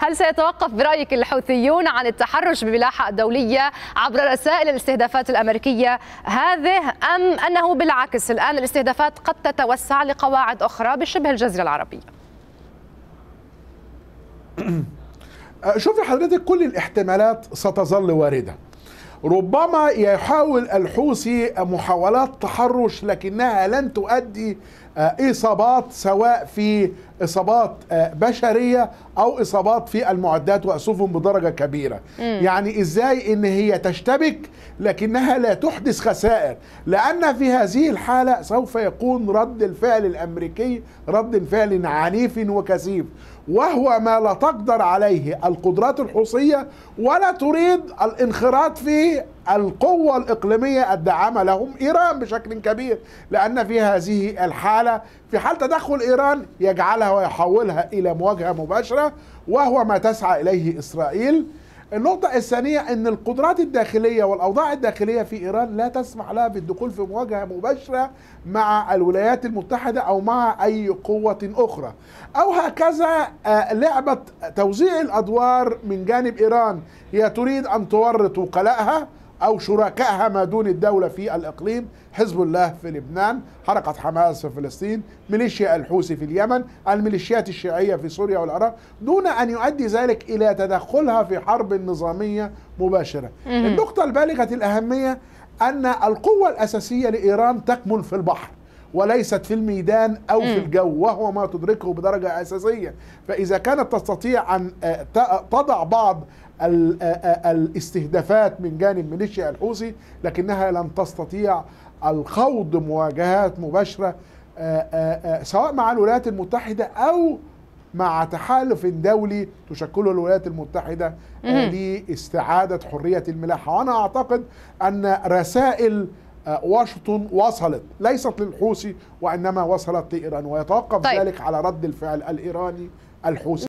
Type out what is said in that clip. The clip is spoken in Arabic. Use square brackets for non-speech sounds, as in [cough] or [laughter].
هل سيتوقف برأيك الحوثيون عن التحرش بملاحة دولية عبر رسائل الاستهدافات الأمريكية هذه أم أنه بالعكس الآن الاستهدافات قد تتوسع لقواعد أخرى بشبه الجزيرة العربية؟ [clears throat] شوفي حضرتك كل الاحتمالات ستظل واردة ربما يحاول الحوثي محاولات تحرش لكنها لن تؤدي آه، اصابات سواء في اصابات آه، بشريه او اصابات في المعدات واسفهم بدرجه كبيره م. يعني ازاي ان هي تشتبك لكنها لا تحدث خسائر لان في هذه الحاله سوف يكون رد الفعل الامريكي رد فعل عنيف وكثيف وهو ما لا تقدر عليه القدرات الحوثيه ولا تريد الانخراط فيه القوة الإقليمية الداعمة لهم إيران بشكل كبير لأن في هذه الحالة في حال تدخل إيران يجعلها ويحولها إلى مواجهة مباشرة وهو ما تسعى إليه إسرائيل النقطة الثانية أن القدرات الداخلية والأوضاع الداخلية في إيران لا تسمح لها بالدخول في مواجهة مباشرة مع الولايات المتحدة أو مع أي قوة أخرى أو هكذا آه، لعبة توزيع الأدوار من جانب إيران هي تريد أن تورط وكلائها أو شركائها ما دون الدولة في الإقليم حزب الله في لبنان حركة حماس في فلسطين ميليشيا الحوثي في اليمن الميليشيات الشيعية في سوريا والعراق دون أن يؤدي ذلك إلى تدخلها في حرب نظامية مباشرة النقطة البالغة الأهمية أن القوة الأساسية لإيران تكمن في البحر وليست في الميدان او في الجو وهو ما تدركه بدرجه اساسيه فاذا كانت تستطيع ان آه، تضع بعض الاستهدافات من جانب ميليشيا الحوثي لكنها لم تستطيع الخوض مواجهات مباشرة سواء مع الولايات المتحدة أو مع تحالف دولي تشكله الولايات المتحدة لاستعادة حرية الملاحة وأنا أعتقد أن رسائل واشنطن وصلت ليست للحوثي وإنما وصلت لإيران ويتوقف طيب. ذلك على رد الفعل الإيراني الحوثي